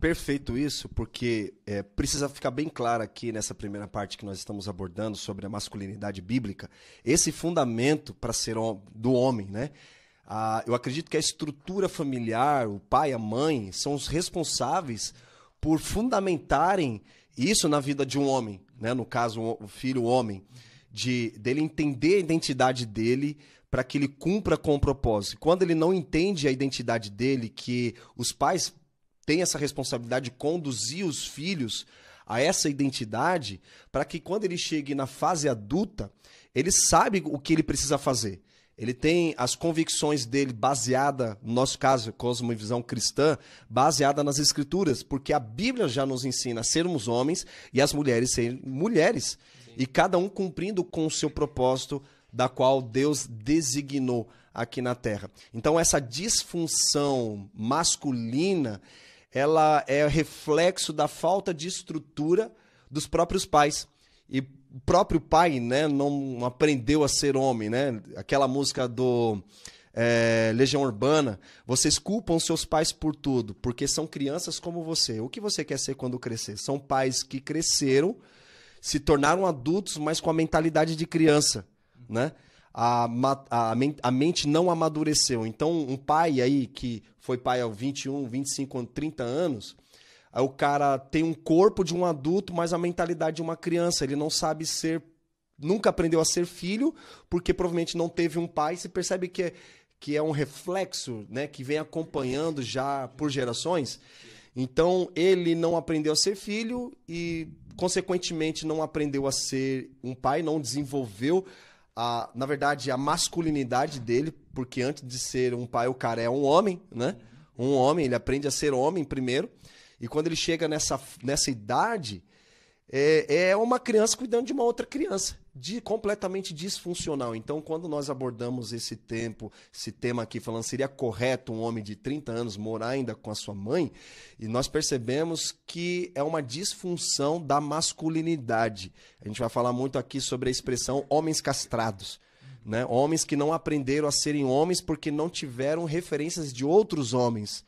Perfeito isso, porque é, precisa ficar bem claro aqui nessa primeira parte que nós estamos abordando sobre a masculinidade bíblica, esse fundamento para ser do homem, né? Ah, eu acredito que a estrutura familiar, o pai, a mãe, são os responsáveis por fundamentarem isso na vida de um homem, né? No caso, o filho, homem, de dele entender a identidade dele, para que ele cumpra com o propósito. Quando ele não entende a identidade dele, que os pais tem essa responsabilidade de conduzir os filhos a essa identidade para que quando ele chegue na fase adulta, ele sabe o que ele precisa fazer. Ele tem as convicções dele baseada, no nosso caso, cosmovisão cristã, baseada nas escrituras, porque a Bíblia já nos ensina a sermos homens e as mulheres serem mulheres, Sim. e cada um cumprindo com o seu propósito da qual Deus designou aqui na terra. Então essa disfunção masculina, ela é reflexo da falta de estrutura dos próprios pais. E o próprio pai, né, não aprendeu a ser homem, né? Aquela música do é, Legião Urbana, vocês culpam seus pais por tudo, porque são crianças como você. O que você quer ser quando crescer? São pais que cresceram, se tornaram adultos, mas com a mentalidade de criança, né? a, a, mente não amadureceu. Então, um pai aí que foi pai aos 21, 25, 30 anos, aí o cara tem um corpo de um adulto, mas a mentalidade de uma criança. Ele não sabe ser, nunca aprendeu a ser filho, porque provavelmente não teve um pai. Você percebe que é, que é um reflexo né, que vem acompanhando já por gerações. Então, ele não aprendeu a ser filho e, consequentemente, não aprendeu a ser um pai, não desenvolveu a, na verdade, a masculinidade dele, porque antes de ser um pai, o cara é um homem, né? Um homem, ele aprende a ser homem primeiro. E quando ele chega nessa, nessa idade, é, é uma criança cuidando de uma outra criança, de completamente disfuncional. Então, quando nós abordamos esse tempo, esse tema aqui, falando seria correto um homem de 30 anos morar ainda com a sua mãe, e nós percebemos que é uma disfunção da masculinidade. A gente vai falar muito aqui sobre a expressão homens castrados. Né? Homens que não aprenderam a serem homens porque não tiveram referências de outros homens.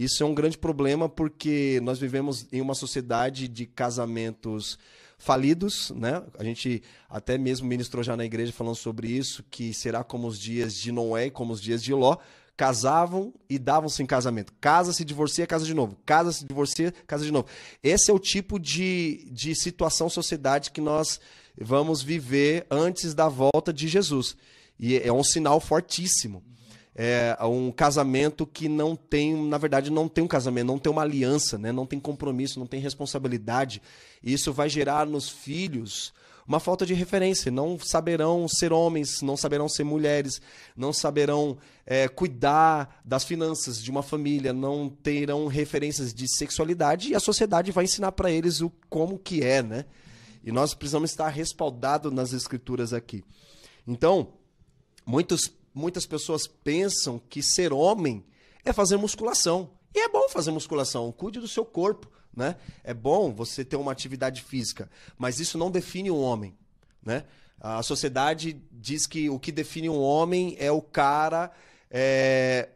Isso é um grande problema porque nós vivemos em uma sociedade de casamentos falidos, né? A gente até mesmo ministrou já na igreja falando sobre isso, que será como os dias de Noé, como os dias de Ló, casavam e davam-se em casamento. Casa se divorcia, casa de novo. Casa se divorcia, casa de novo. Esse é o tipo de, de situação, sociedade que nós vamos viver antes da volta de Jesus. E é um sinal fortíssimo é, um casamento que não tem, na verdade, não tem um casamento, não tem uma aliança, né? não tem compromisso, não tem responsabilidade. E isso vai gerar nos filhos uma falta de referência. Não saberão ser homens, não saberão ser mulheres, não saberão é, cuidar das finanças de uma família, não terão referências de sexualidade e a sociedade vai ensinar para eles o como que é, né? E nós precisamos estar respaldados nas escrituras aqui. Então, muitos muitas pessoas pensam que ser homem é fazer musculação. E é bom fazer musculação, cuide do seu corpo, né? É bom você ter uma atividade física, mas isso não define um homem, né? A sociedade diz que o que define um homem é o cara é,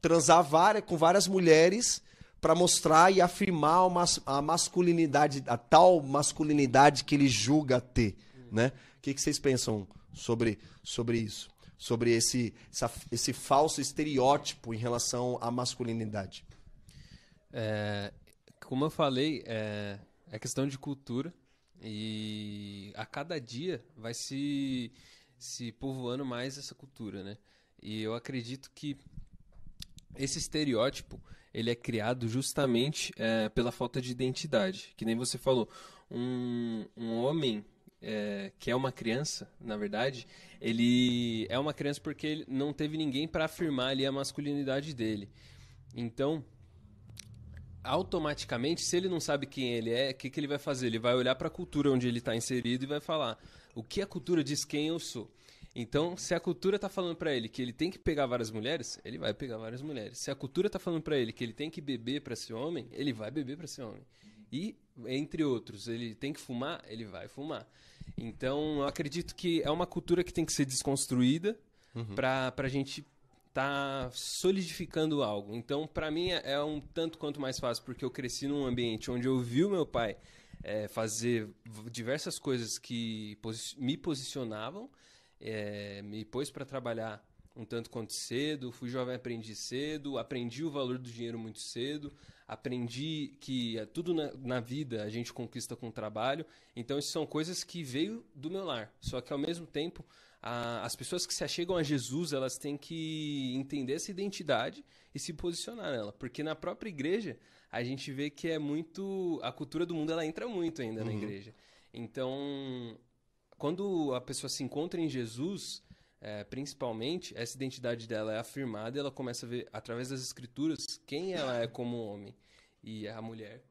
transar várias, com várias mulheres para mostrar e afirmar uma, a masculinidade, a tal masculinidade que ele julga ter, né? O que, que vocês pensam sobre, sobre isso? sobre esse, essa, esse falso estereótipo em relação à masculinidade? É, como eu falei, é, é questão de cultura e a cada dia vai se, se povoando mais essa cultura, né? E eu acredito que esse estereótipo ele é criado justamente é, pela falta de identidade, que nem você falou. Um, um homem é, que é uma criança, na verdade, ele é uma criança porque ele não teve ninguém para afirmar ali a masculinidade dele. Então, automaticamente, se ele não sabe quem ele é, o que, que ele vai fazer? Ele vai olhar para a cultura onde ele está inserido e vai falar: o que a cultura diz quem eu sou? Então, se a cultura está falando para ele que ele tem que pegar várias mulheres, ele vai pegar várias mulheres. Se a cultura está falando para ele que ele tem que beber para ser homem, ele vai beber para ser homem. E, entre outros, ele tem que fumar, ele vai fumar. Então, eu acredito que é uma cultura que tem que ser desconstruída uhum. para a gente tá solidificando algo. Então, para mim, é, é um tanto quanto mais fácil, porque eu cresci num ambiente onde eu vi o meu pai é, fazer diversas coisas que posi me posicionavam, é, me pôs para trabalhar um tanto quanto cedo, fui jovem aprendi cedo, aprendi o valor do dinheiro muito cedo, aprendi que eh, tudo na, na, vida a gente conquista com trabalho. Então, isso são coisas que veio do meu lar. Só que, ao mesmo tempo, a, as pessoas que se achegam a Jesus, elas têm que entender essa identidade e se posicionar nela. Porque na própria igreja, a gente vê que é muito... A cultura do mundo, ela entra muito ainda uhum. na igreja. Então, quando a pessoa se encontra em Jesus é, principalmente, essa identidade dela é afirmada e ela começa a ver, através das escrituras, quem ela é como homem. E a mulher